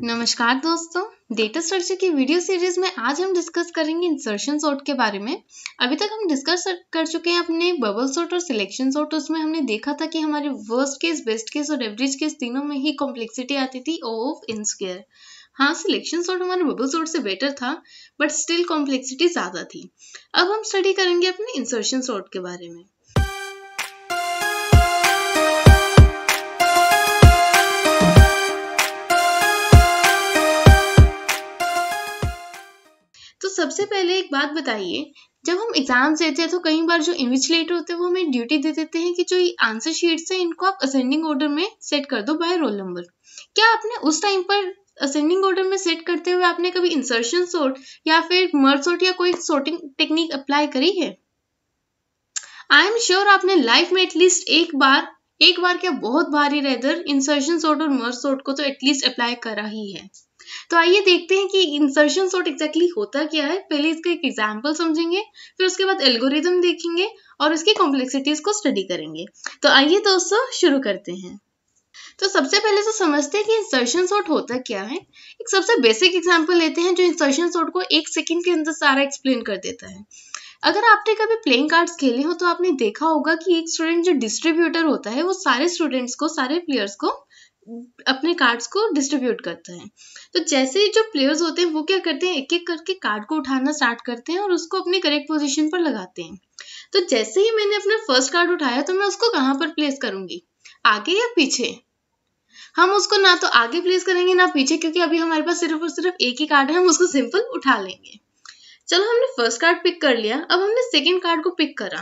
नमस्कार दोस्तों data structure की वीडियो सीरीज में आज हम डिस्कस करेंगे इंसर्शन सॉर्ट के बारे में अभी तक हम डिस्कस कर चुके हैं अपने बबल सॉर्ट और सिलेक्शन सॉर्ट उसमें हमने देखा था कि हमारे वर्स्ट केस बेस्ट केस और एवरेज केस तीनों में ही कॉम्प्लेक्सिटी आती थी ऑफ इन स्क्र हाँ सिलेक्शन सॉर्ट हमारे बबल सॉर्ट से बेटर था बट स्टिल कॉम्प्लेक्सिटी ज़्यादा थी अब हम स्टडी करेंगे अपने इंसर्शन सॉर्ट के बारे में सबसे पहले एक बात बताइए जब हम एग्जाम्स देते हैं तो कई बार जो इन्विचलेटर होते हैं वो हमें ड्यूटी दे देते हैं कि जो ये आंसर शीट्स हैं इनको आप असेंडिंग ऑर्डर में सेट कर दो बाय रोल नंबर क्या आपने उस टाइम पर असेंडिंग ऑर्डर में सेट करते हुए आपने कभी इंसर्शन सॉर्ट या फिर मर सॉर्ट या कोई सॉर्टिंग टेक्निक अप्लाई करी है आई एम श्योर आपने लाइफ में एटलीस्ट एक बार एक बार क्या बहुत भारी रेदर इंसर्शन सॉर्ट और मर सॉर्ट को तो एटलीस्ट अप्लाई करा ही है तो आइए देखते हैं कि इंसर्शन सॉर्ट एग्जैक्टली होता क्या है पहले इसका एक एग्जाम्पल समझेंगे फिर उसके बाद एल्गोरिदम देखेंगे और उसकी कॉम्प्लेक्सिटीज को स्टडी करेंगे तो आइए दोस्तों शुरू करते हैं तो सबसे पहले तो समझते हैं कि इंसर्शन सॉर्ट होता क्या है एक सबसे बेसिक एग्जाम्पल लेते हैं जो इंसर्शन सॉर्ट को एक सेकेंड के अंदर सारा एक्सप्लेन कर देता है अगर आपने कभी प्लेइंग कार्ड्स खेले हो तो आपने देखा होगा कि एक स्टूडेंट जो डिस्ट्रीब्यूटर होता है वो सारे स्टूडेंट्स को सारे प्लेयर्स को अपने कार्ड्स को डिस्ट्रीब्यूट करते हैं तो जैसे ही जो प्लेयर्स होते हैं वो क्या करते हैं एक एक करके कार्ड को उठाना स्टार्ट करते हैं और उसको अपने करेक्ट पोजिशन पर लगाते हैं तो जैसे ही मैंने अपना फर्स्ट कार्ड उठाया तो मैं उसको कहाँ पर प्लेस करूंगी आगे या पीछे हम उसको ना तो आगे प्लेस करेंगे ना पीछे क्योंकि अभी हमारे पास सिर्फ और सिर्फ एक ही कार्ड है हम उसको सिंपल उठा लेंगे चलो हमने फर्स्ट कार्ड पिक कर लिया अब हमने सेकेंड कार्ड को पिक करा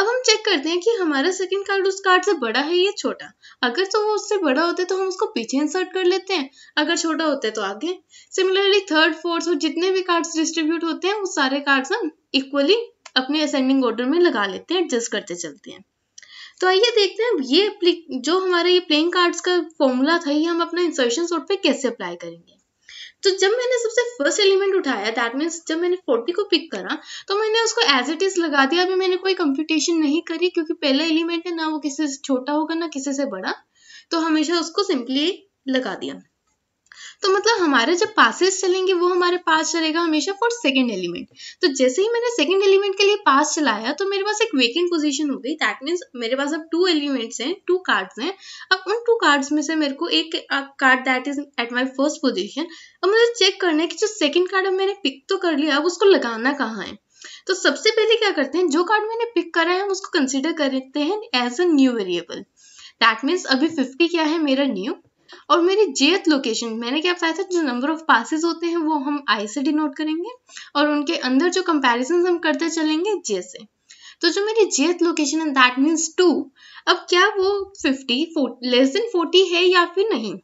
अब हम चेक करते हैं कि हमारा सेकेंड कार्ड उस कार्ड से बड़ा है या छोटा अगर तो वो उससे बड़ा होता है तो हम उसको पीछे इंसर्ट कर लेते हैं अगर छोटा होता है तो आगे सिमिलरली थर्ड फोर्थ और जितने भी कार्ड्स डिस्ट्रीब्यूट होते हैं वो सारे कार्ड्स हम इक्वली अपने असेंडिंग ऑर्डर में लगा लेते हैं एडजस्ट करते चलते हैं तो आइए देखते हैं ये जो हमारे ये प्लेइंग कार्ड्स का फॉर्मूला था ये हम अपना इंसर्शन सॉर्ट पे कैसे अप्लाई करेंगे तो जब मैंने सबसे फर्स्ट एलिमेंट उठाया दैट मीन्स जब मैंने फोर्टी को पिक करा तो मैंने उसको एज इट इज लगा दिया अभी मैंने कोई कंप्यूटेशन नहीं करी क्योंकि पहला एलिमेंट है ना वो किसी से छोटा होगा ना किसी से बड़ा तो हमेशा उसको सिंपली लगा दिया तो मतलब हमारे जब पासेस चलेंगे वो हमारे पास चलेगा हमेशा फॉर सेकेंड एलिमेंट तो जैसे ही मैंने सेकेंड एलिमेंट के लिए पास चलाया तो मेरे पास एक वेकेंट पोजिशन हो गई दैट मीन्स मेरे पास अब टू एलिमेंट्स हैं टू कार्ड्स हैं अब उन टू कार्ड्स में से मेरे को एक card that is at my first position अब मुझे चेक करना है कि जो सेकेंड कार्ड अब मैंने पिक तो कर लिया अब उसको लगाना कहाँ है तो सबसे पहले क्या करते हैं जो कार्ड मैंने पिक करा है हम उसको कंसिडर करते हैं as a new variable that means अभी 50 क्या है मेरा न्यू और मेरी जेथ लोकेशन मैंने क्या बताया था जो नंबर ऑफ पासिस होते हैं वो हम आई से डिनोट करेंगे और उनके अंदर जो कंपेरिजन हम करते चलेंगे जे से तो जो मेरी जेथ लोकेशन है दैट मीन्स टू अब क्या वो फिफ्टी लेस देन फोर्टी है या फिर नहीं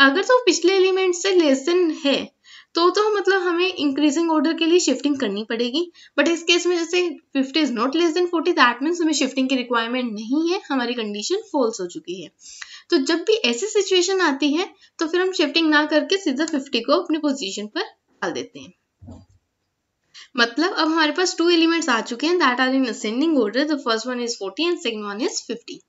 अगर तो पिछले एलिमेंट से लेस देन है तो तो मतलब हमें इंक्रीजिंग ऑर्डर के लिए शिफ्टिंग करनी पड़ेगी बट इस केस में जैसे 50 is not less than 40 that means हमें शिफ्टिंग की रिक्वायरमेंट नहीं है हमारी कंडीशन फॉल्स हो चुकी है तो जब भी ऐसी सिचुएशन आती है तो फिर हम शिफ्टिंग ना करके सीधा फिफ्टी को अपनी पोजिशन पर डाल देते हैं मतलब अब हमारे पास टू एलिमेंट्स आ चुके हैं that are in ascending order the first one is 40 and second one is fifty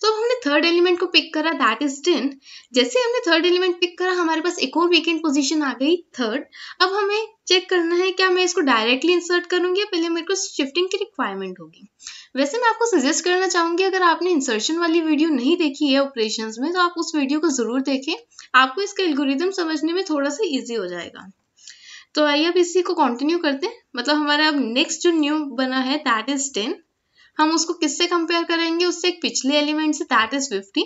तो अब हमने थर्ड एलिमेंट को पिक करा दैट इज टेन जैसे हमने थर्ड एलिमेंट पिक करा हमारे पास एक और वेकेंट पोजीशन आ गई थर्ड अब हमें चेक करना है क्या मैं इसको डायरेक्टली इंसर्ट करूंगी या पहले मेरे को शिफ्टिंग की रिक्वायरमेंट होगी वैसे मैं आपको सजेस्ट करना चाहूंगी अगर आपने इंसर्शन वाली वीडियो नहीं देखी है ऑपरेशन में तो आप उस वीडियो को जरूर देखें आपको इसका एल्गोरिदम समझने में थोड़ा सा ईजी हो जाएगा तो आइए अब इसी को कंटिन्यू करते हैं मतलब हमारा अब नेक्स्ट जो न्यू बना है दैट इज टेन हम उसको किससे कंपेयर करेंगे उससे एक पिछले element say that is fifty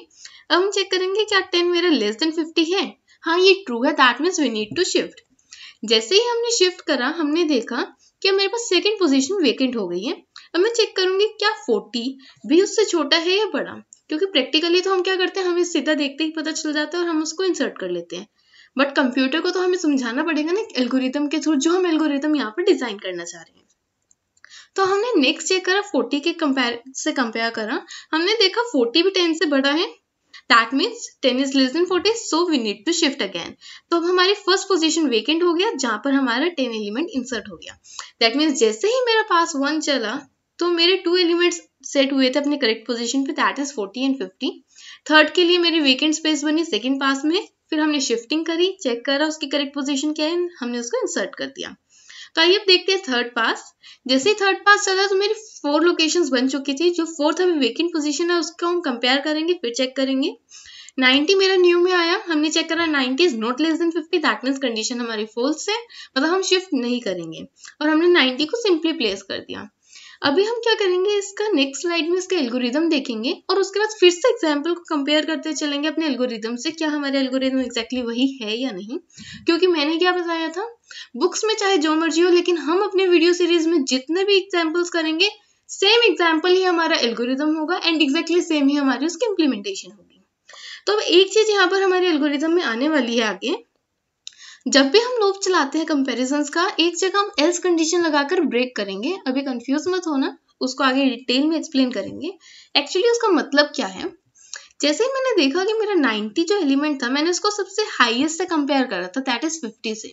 अब हम चेक करेंगे क्या टेन मेरा लेस देन फिफ्टी है हाँ ये ट्रू है that means we need to shift जैसे ही हमने शिफ्ट करा हमने देखा कि मेरे पास सेकेंड पोजिशन वेकेंट हो गई है अब मैं चेक करूंगी क्या फोर्टी भी उससे छोटा है या बड़ा क्योंकि प्रैक्टिकली तो हम क्या करते हैं हमें सीधा देखते ही पता चल जाता है और हम उसको इंसर्ट कर लेते हैं बट कंप्यूटर को तो हमें समझाना पड़ेगा ना एल्गोरिथम के थ्रू जो हम एल्गोरिथम यहाँ पर डिजाइन करना चाह रहे हैं तो हमने नेक्स्ट ये करा फोर्टी के कंपेयर से कंपेयर करा हमने देखा फोर्टी भी टेन से बड़ा है that means 10 is less than 40 so we need to shift again तो अब हमारी फर्स्ट पोजीशन वेकेंट हो गया जहां पर हमारा 10 एलिमेंट इंसर्ट हो गया दैट मीन्स जैसे ही मेरा पास वन चला तो मेरे टू एलिमेंट्स सेट हुए थे अपने करेक्ट पोजिशन पे that is forty and fifty third के लिए मेरी वेकेंट स्पेस बनी सेकेंड पास में फिर हमने शिफ्टिंग करी चेक करा उसकी करेक्ट पोजिशन क्या है हमने उसको इंसर्ट कर दिया तो आइए अब देखते हैं थर्ड पास जैसे थर्ड पास चला तो मेरी फोर लोकेशंस बन चुकी थी जो फोर्थ अभी वेकेंट पोजीशन है उसको हम कंपेयर करेंगे फिर चेक करेंगे 90 मेरा न्यू में आया हमने चेक करा 90 is not less than 50 that means condition हमारी फोल्स है मतलब हम शिफ्ट नहीं करेंगे और हमने 90 को सिंपली प्लेस कर दिया अभी हम क्या करेंगे इसका नेक्स्ट स्लाइड में इसका एल्गोरिदम देखेंगे और उसके बाद फिर से एग्जाम्पल को कंपेयर करते चलेंगे अपने एल्गोरिदम से क्या हमारे एल्गोरिदम एग्जैक्टली वही है या नहीं क्योंकि मैंने क्या बताया था बुक्स में चाहे जो मर्जी हो लेकिन हम अपने वीडियो सीरीज में जितने भी एग्जाम्पल्स करेंगे सेम एग्जाम्पल ही हमारा एल्गोरिदम होगा एंड एग्जैक्टली सेम ही हमारी उसकी इम्प्लीमेंटेशन होगी तो अब एक चीज यहाँ पर हमारे एल्गोरिदम में आने वाली है आगे जब भी हम लोग चलाते हैं कंपेरिजन का एक जगह हम एल्स कंडीशन लगाकर ब्रेक करेंगे अभी कंफ्यूज मत होना उसको आगे डिटेल में एक्सप्लेन करेंगे एक्चुअली उसका मतलब क्या है जैसे ही मैंने देखा कि मेरा 90 जो एलिमेंट था मैंने उसको सबसे हाईएस्ट से कंपेयर करा था दैट इज 50 से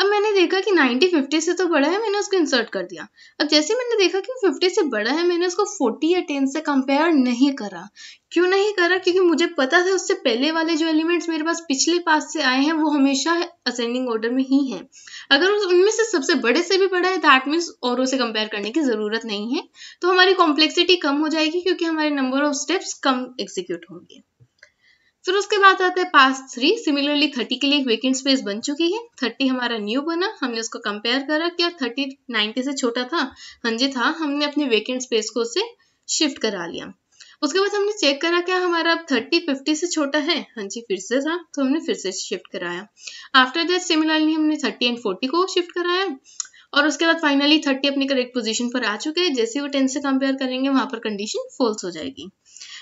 अब मैंने देखा कि 90 50 से तो बड़ा है मैंने उसको इंसर्ट कर दिया अब जैसे मैंने देखा कि 50 से बड़ा है मैंने उसको 40 या 10 से कंपेयर नहीं करा क्यों नहीं करा क्योंकि मुझे पता था उससे पहले वाले जो एलिमेंट्स मेरे पास पिछले पास से आए हैं वो हमेशा असेंडिंग ऑर्डर में ही हैं अगर उनमें से सबसे बड़े से भी बड़ा है दैट मीन्स औरों से कंपेयर करने की ज़रूरत नहीं है तो हमारी कॉम्प्लेक्सिटी कम हो जाएगी क्योंकि हमारे नंबर ऑफ स्टेप्स कम एग्जीक्यूट होंगे फिर उसके बाद आता है पास थ्री सिमिलरली थर्टी के लिए एक वेकेंट स्पेस बन चुकी है थर्टी हमारा न्यू बना हमने उसको कंपेयर करा क्या थर्टी नाइन्टी से छोटा था हंजे हाँ था हमने अपने वेकेंट स्पेस को उससे शिफ्ट करा लिया उसके बाद हमने चेक करा क्या हमारा अब थर्टी फिफ्टी से छोटा है हाँ जी फिर से था तो हमने फिर से शिफ्ट कराया आफ्टर दैट सिमिलरली हमने थर्टी एंड फोर्टी को शिफ्ट कराया और उसके बाद फाइनली थर्टी अपनी करेक्ट पोजीशन पर आ चुके हैं जैसे वो टेन से कंपेयर करेंगे वहां पर कंडीशन फॉल्स हो जाएगी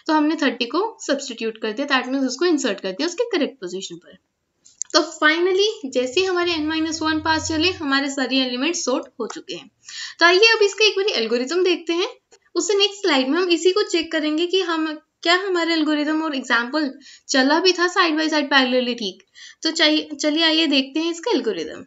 तो हमने थर्टी को सब्सटीट्यूट कर दिया दैट मीन्स उसको इंसर्ट कर दिया उसके करेक्ट पोजिशन पर तो फाइनली जैसे हमारे एन माइनस वन पास चले हमारे सारे एलिमेंट सोर्ट हो चुके हैं तो आइए अब इसका एक बार एल्गोरिज्म देखते हैं उससे नेक्स्ट स्लाइड में हम इसी को चेक करेंगे कि हम क्या हमारे एल्गोरिदम और एग्जाम्पल चला भी था साइड बाई साइड पैरेलली ठीक तो चलिए आइए देखते हैं इसका एल्गोरिदम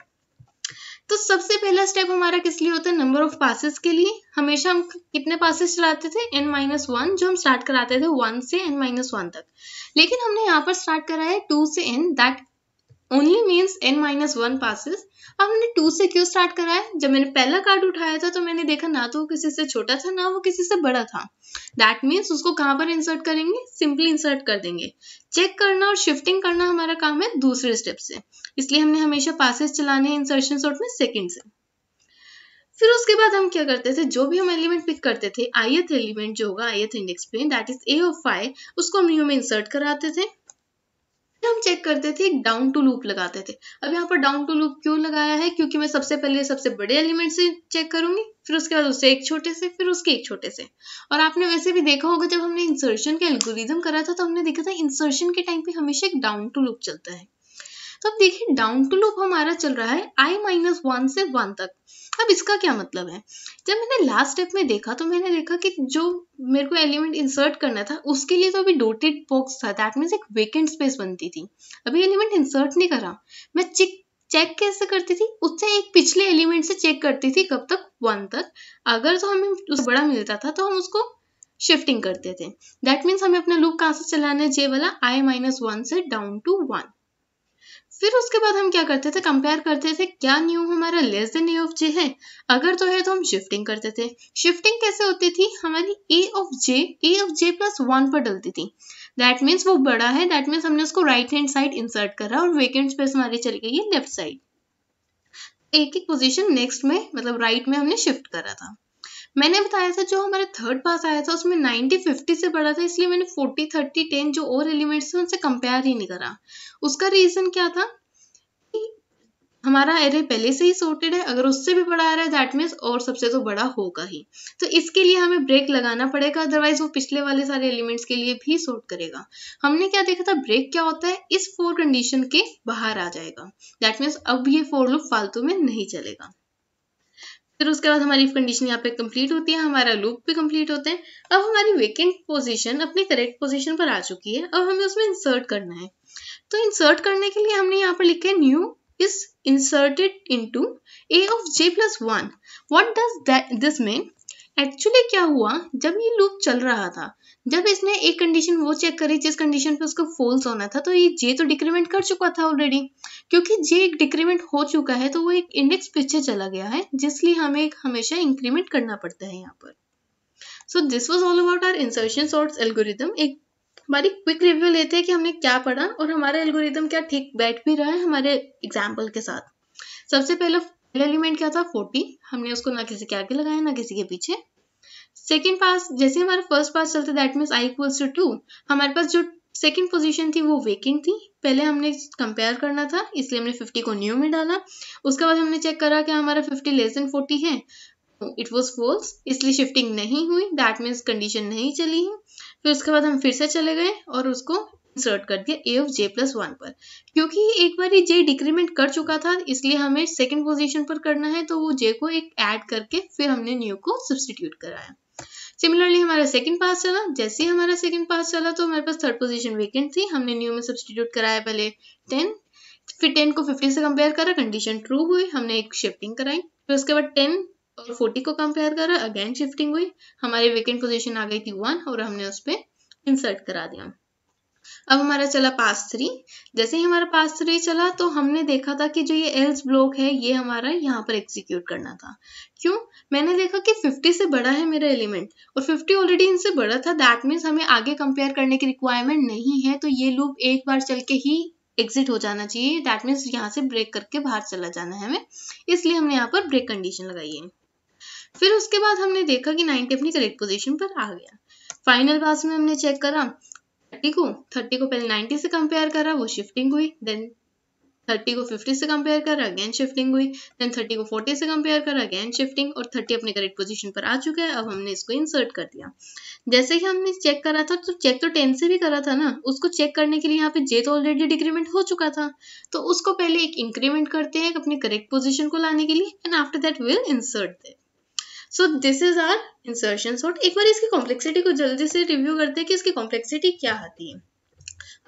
तो सबसे पहला स्टेप हमारा किस लिए होता है नंबर ऑफ पासिस के लिए हमेशा हम कितने पासिस चलाते थे एन माइनस वन जो हम स्टार्ट कराते थे वन से एन माइनस वन तक लेकिन हमने यहाँ पर स्टार्ट करा है टू से n that only means n minus one passes अब हमने टू से क्यों स्टार्ट करा है जब मैंने पहला कार्ड उठाया था तो मैंने देखा ना तो वो किसी से छोटा था ना वो किसी से बड़ा था दैट मीन्स उसको कहाँ पर इंसर्ट करेंगे सिंपली इंसर्ट कर देंगे चेक करना और शिफ्टिंग करना हमारा काम है दूसरे स्टेप से इसलिए हमने हमेशा पासेस चलाने हैं इंसर्शन सॉर्ट में सेकेंड से फिर उसके बाद हम क्या करते थे जो भी हम एलिमेंट पिक करते थे आई एथ एलिमेंट जो होगा आई एथ इंडेक्स पे that is a of five उसको हम यू में इंसर्ट कराते थे हम चेक करते थे एक डाउन टू लूप लगाते थे अब यहाँ पर डाउन टू लूप क्यों लगाया है क्योंकि मैं सबसे पहले सबसे बड़े एलिमेंट से चेक करूंगी फिर उसके बाद उससे एक छोटे से फिर उसके एक छोटे से और आपने वैसे भी देखा होगा जब हमने इंसर्शन का एल्गोरिज्म करा था तो हमने देखा था इंसर्शन के टाइम पे हमेशा एक डाउन टू लूप चलता है तो अब देखिए डाउन टू लूप हमारा चल रहा है आई माइनस वन से वन तक अब इसका क्या मतलब है जब मैंने लास्ट स्टेप में देखा तो मैंने देखा कि जो मेरे को एलिमेंट इंसर्ट करना था उसके लिए तो अभी डोटेड बॉक्स था दैट मीन्स एक वेकेंट स्पेस बनती थी अभी एलिमेंट इंसर्ट नहीं करा मैं चिक चेक कैसे करती थी उससे एक पिछले एलिमेंट से चेक करती थी कब तक वन तक अगर तो हमें उस बड़ा मिलता था तो हम उसको शिफ्टिंग करते थे दैट मीन्स हमें अपना लूप कहाँ से चलाना है जे वाला आई माइनस वन से डाउन टू वन फिर उसके बाद हम क्या करते थे कंपेयर करते थे क्या न्यू हमारा less than a of j है अगर तो है तो हम शिफ्टिंग करते थे शिफ्टिंग कैसे होती थी हमारी a of j a of j plus one पर डलती थी दैट मीन्स वो बड़ा है दैट मीन्स हमने उसको राइट हैंड साइड इंसर्ट करा और वेकेंट स्पेस हमारी चली गई लेफ्ट साइड एक एक पोजीशन नेक्स्ट में मतलब राइट right में हमने शिफ्ट करा था मैंने बताया था जो हमारा थर्ड पास आया था उसमें नाइनटी फिफ्टी से बड़ा था इसलिए मैंने फोर्टी थर्टी टेन जो और एलिमेंट्स थे उनसे कंपेयर ही नहीं करा उसका रीजन क्या था हमारा एरे पहले से ही सोर्टेड है अगर उससे भी बड़ा आ रहा है दैट मीन्स और सबसे तो बड़ा होगा ही तो इसके लिए हमें ब्रेक लगाना पड़ेगा अदरवाइज वो पिछले वाले सारे एलिमेंट्स के लिए भी सोर्ट करेगा हमने क्या देखा था ब्रेक क्या होता है इस फोर कंडीशन के बाहर आ जाएगा दैट मीन्स अब ये फोर लूप फालतू में नहीं चलेगा फिर उसके बाद हमारी कंडीशन यहाँ पे कंप्लीट होती है हमारा लूप भी कंप्लीट होता है अब हमारी वेकेंट पोजीशन अपनी करेक्ट पोजीशन पर आ चुकी है अब हमें उसमें इंसर्ट करना है तो इंसर्ट करने के लिए हमने यहाँ पर लिखा है new is inserted into a of j plus one What does this mean actually क्या हुआ जब ये लूप चल रहा था जब इसने एक कंडीशन वो चेक करी जिस कंडीशन पे उसको फॉल्स होना था तो ये जे तो डिक्रीमेंट कर चुका था ऑलरेडी क्योंकि जे एक डिक्रीमेंट हो चुका है तो वो एक इंडेक्स पीछे चला गया है जिसलिए हमें एक हमेशा इंक्रीमेंट करना पड़ता है यहाँ पर so this was all about our insertion sorts algorithm एक हमारी क्विक रिव्यू लेते हैं कि हमने क्या पढ़ा और हमारा एल्गोरिदम क्या ठीक बैठ भी रहा है हमारे एग्जाम्पल के साथ सबसे पहले पहला एलिमेंट क्या था 40 हमने उसको ना किसी के आगे लगाया ना किसी के पीछे सेकेंड पास जैसे हमारा फर्स्ट पास चलता that mean i equals to two हमारे पास जो सेकेंड पोजीशन थी वो वेकेंट थी पहले हमने कंपेयर करना था इसलिए हमने 50 को न्यू में डाला उसके बाद हमने चेक करा कि हमारा 50 लेस देन 40 है इट वॉज फॉल्स इसलिए शिफ्टिंग नहीं हुई दैट मीन्स कंडीशन नहीं चली है फिर उसके बाद हम फिर से चले गए और उसको इंसर्ट कर दिया a of j plus one पर क्योंकि एक बार जे डिक्रीमेंट कर चुका था इसलिए हमें सेकेंड पोजिशन पर करना है तो वो जे को एक एड करके फिर हमने न्यू को सब्सटीट्यूट कराया सिमिलरली हमारा सेकंड पास चला जैसे ही हमारा सेकंड पास चला तो हमारे पास थर्ड पोजीशन वेकेंट थी हमने न्यू में सब्सटीट्यूट कराया पहले टेन फिर टेन को फिफ्टी से कंपेयर करा कंडीशन ट्रू हुई हमने एक शिफ्टिंग कराई फिर उसके बाद टेन और फोर्टी को कंपेयर करा अगेन शिफ्टिंग हुई हमारी वेकेंट पोजिशन आ गई थी वन और हमने उस पर इंसर्ट करा दिया अब हमारा चला पास थ्री जैसे ही हमारा पास थ्री चला तो हमने देखा था कि जो ये एल्स ब्लॉक है ये हमारा यहाँ पर एग्जीक्यूट करना था क्यों मैंने देखा कि 50 से बड़ा है मेरा एलिमेंट और 50 ऑलरेडी इनसे बड़ा था दैट मीन्स हमें आगे कंपेयर करने की रिक्वायरमेंट नहीं है तो ये लूप एक बार चल के ही एग्जिट हो जाना चाहिए दैट मीन्स यहाँ से ब्रेक करके बाहर चला जाना है हमें इसलिए हमने यहाँ पर ब्रेक कंडीशन लगाई है फिर उसके बाद हमने देखा कि नाइनटी अपनी करेक्ट पोजिशन पर आ गया फाइनल पास में हमने चेक करा 30 को 30 को पहले 90 से कंपेयर कर रहा वो शिफ्टिंग हुई देन 30 को 50 से कंपेयर कर रहा अगेन शिफ्टिंग हुई देन 30 को 40 से कंपेयर कर रहा अगेन शिफ्टिंग और 30 अपने करेक्ट पोजीशन पर आ चुका है अब हमने इसको इंसर्ट कर दिया जैसे ही हमने चेक करा था तो चेक तो 10 से भी करा था ना उसको चेक करने के लिए यहाँ पे जे तो ऑलरेडी डिक्रीमेंट हो चुका था तो उसको पहले एक इंक्रीमेंट करते हैं अपने करेक्ट पोजिशन को लाने के लिए and after that will insert that so this is our insertion sort एक बार इसकी कॉम्प्लेक्सिटी को जल्दी से रिव्यू करते हैं कि इसकी कॉम्प्लेक्सिटी क्या आती है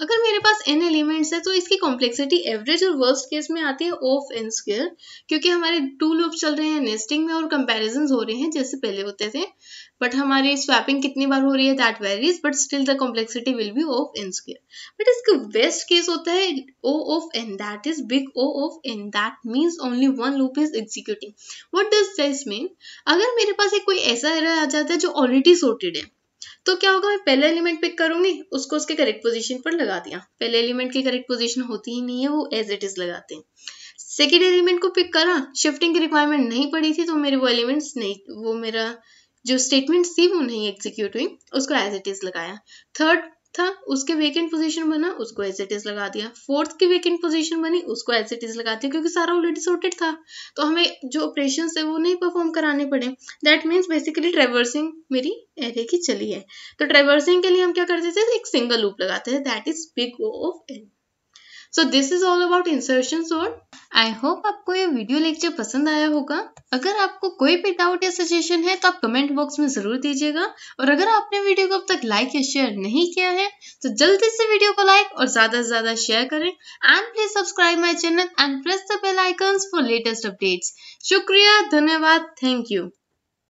अगर मेरे पास n एलिमेंट्स है तो इसकी कॉम्प्लेक्सिटी एवरेज और वर्स्ट केस में आती है ऑफ एन स्क्र क्योंकि हमारे टू लूप चल रहे हैं नेस्टिंग में और कंपेरिजन हो रहे हैं जैसे पहले होते थे बट हमारी स्वैपिंग कितनी बार हो रही है that varies but still the complexity will be of n square but इसका बेस्ट केस होता है O of n that is big O of n that means only one loop is executing what does this mean अगर मेरे पास एक कोई ऐसा error आ जाता है जो ऑलरेडी सोर्टेड है तो क्या होगा मैं पहला एलिमेंट पिक करूंगी उसको उसके करेक्ट पोजीशन पर लगा दिया पहले एलिमेंट की करेक्ट पोजीशन होती ही नहीं है वो एज इट इज लगाते हैं सेकेंड एलिमेंट को पिक करा शिफ्टिंग की रिक्वायरमेंट नहीं पड़ी थी तो मेरे वो एलिमेंट्स नहीं वो मेरा जो स्टेटमेंट थी वो नहीं एग्जीक्यूट हुई उसको एज इट इज लगाया थर्ड था उसके वेकेंट पोजीशन बना उसको एज इट इज लगा दिया फोर्थ की वेकेंट पोजीशन बनी उसको एज इट इज लगा दिया क्योंकि सारा ऑलरेडी सॉर्टेड था तो हमें जो ऑपरेशन है वो नहीं परफॉर्म कराने पड़े दैट मीन्स बेसिकली ट्रेवर्सिंग मेरी एरे की चली है तो ट्रेवर्सिंग के लिए हम क्या करते थे एक सिंगल लूप लगाते थे that is big O of n so this is all about insertion sort I hope आपको ये वीडियो लेक्चर पसंद आया होगा अगर आपको कोई भी डाउट या सजेशन है तो आप कमेंट बॉक्स में जरूर दीजिएगा और अगर आपने वीडियो को अब तक लाइक या शेयर नहीं किया है तो जल्दी से वीडियो को लाइक और ज्यादा से ज्यादा शेयर करें and please subscribe my channel and press the bell icon for latest updates शुक्रिया धन्यवाद थैंक यू